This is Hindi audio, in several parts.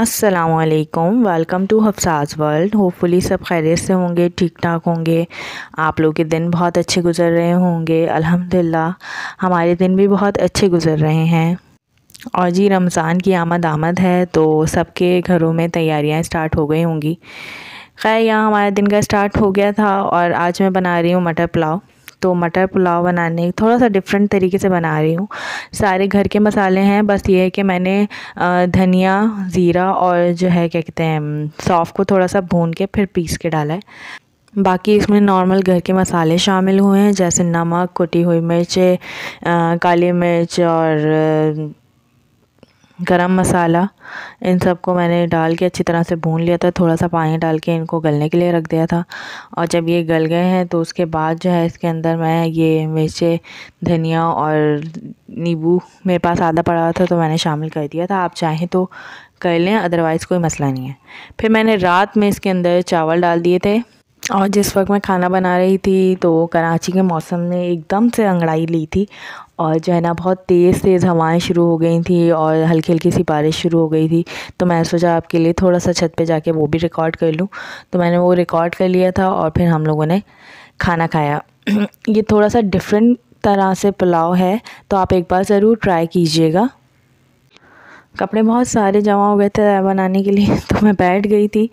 असलकम welcome to Hafsa's world hopefully सब खैरियत से होंगे ठीक ठाक होंगे आप लोग के दिन बहुत अच्छे गुजर रहे होंगे अल्हम्दुलिल्लाह हमारे दिन भी बहुत अच्छे गुजर रहे हैं और जी रमज़ान की आमद आमद है तो सबके घरों में तैयारियां स्टार्ट हो गई होंगी खैर यहाँ हमारे दिन का स्टार्ट हो गया था और आज मैं बना रही हूँ मटर पुलाव तो मटर पुलाव बनाने थोड़ा सा डिफरेंट तरीके से बना रही हूँ सारे घर के मसाले हैं बस ये है कि मैंने धनिया ज़ीरा और जो है क्या कहते हैं सौफ़ को थोड़ा सा भून के फिर पीस के डाला है बाकी इसमें नॉर्मल घर के मसाले शामिल हुए हैं जैसे नमक कुटी हुई मिर्च काली मिर्च और गरम मसाला इन सबको मैंने डाल के अच्छी तरह से भून लिया था थोड़ा सा पानी डाल के इनको गलने के लिए रख दिया था और जब ये गल गए हैं तो उसके बाद जो है इसके अंदर मैं ये मिर्चे धनिया और नींबू मेरे पास आधा पड़ा था तो मैंने शामिल कर दिया था आप चाहें तो कर लें अदरवाइज़ कोई मसला नहीं है फिर मैंने रात में इसके अंदर चावल डाल दिए थे और जिस वक्त मैं खाना बना रही थी तो कराची के मौसम ने एकदम से अंगड़ाई ली थी और जो है ना बहुत तेज़ तेज़ हवाएं शुरू हो गई थी और हल्की हल्की सी बारिश शुरू हो गई थी तो मैंने सोचा आपके लिए थोड़ा सा छत पे जाके वो भी रिकॉर्ड कर लूँ तो मैंने वो रिकॉर्ड कर लिया था और फिर हम लोगों ने खाना खाया ये थोड़ा सा डिफरेंट तरह से पुलाव है तो आप एक बार ज़रूर ट्राई कीजिएगा कपड़े बहुत सारे जमा हो गए थे तय बनाने के लिए तो मैं बैठ गई थी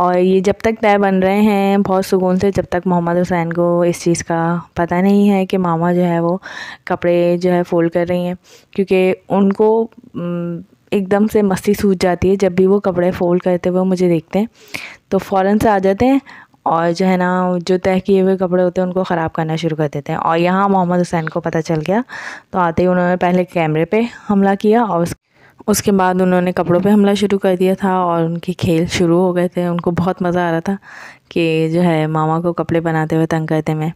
और ये जब तक तय बन रहे हैं बहुत सुकून से जब तक मोहम्मद हुसैन को इस चीज़ का पता नहीं है कि मामा जो है वो कपड़े जो है फ़ोल्ड कर रही हैं क्योंकि उनको एकदम से मस्ती सूझ जाती है जब भी वो कपड़े फ़ोल्ड करते हुए मुझे देखते हैं तो फ़ौर से आ जाते हैं और जो है ना जो तय किए हुए कपड़े होते हैं उनको ख़राब करना शुरू कर देते हैं और यहाँ मोहम्मद हुसैन को पता चल गया तो आते ही उन्होंने पहले कैमरे पे हमला किया और उस उसके बाद उन्होंने कपड़ों पे हमला शुरू कर दिया था और उनके खेल शुरू हो गए थे उनको बहुत मज़ा आ रहा था कि जो है मामा को कपड़े बनाते हुए तंग करते मैं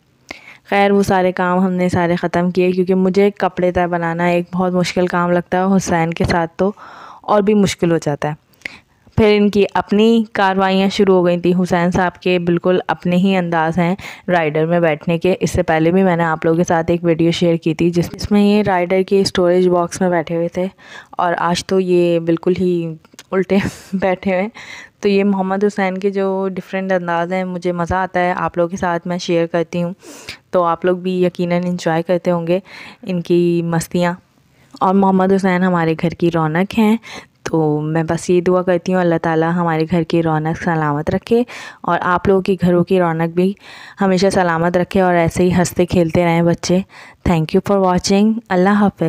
खैर वो सारे काम हमने सारे ख़त्म किए क्योंकि मुझे कपड़े तय बनाना एक बहुत मुश्किल काम लगता है हुसैन के साथ तो और भी मुश्किल हो जाता है फिर इनकी अपनी कार्रवाइयाँ शुरू हो गई थी हुसैन साहब के बिल्कुल अपने ही अंदाज हैं राइडर में बैठने के इससे पहले भी मैंने आप लोगों के साथ एक वीडियो शेयर की थी जिस जिसमें ये राइडर के स्टोरेज बॉक्स में बैठे हुए थे और आज तो ये बिल्कुल ही उल्टे बैठे हुए हैं तो ये मोहम्मद हुसैन के जो डिफरेंट अंदाज हैं मुझे मज़ा आता है आप लोगों के साथ मैं शेयर करती हूँ तो आप लोग भी यकीनन इंजॉय करते होंगे इनकी मस्तियाँ और मोहम्मद हुसैन हमारे घर की रौनक हैं तो मैं बस ये दुआ करती हूँ अल्लाह ताला हमारे घर की रौनक सलामत रखे और आप लोगों की घरों की रौनक भी हमेशा सलामत रखे और ऐसे ही हंसते खेलते रहें बच्चे थैंक यू फॉर वॉचिंग अल्लाह हाफ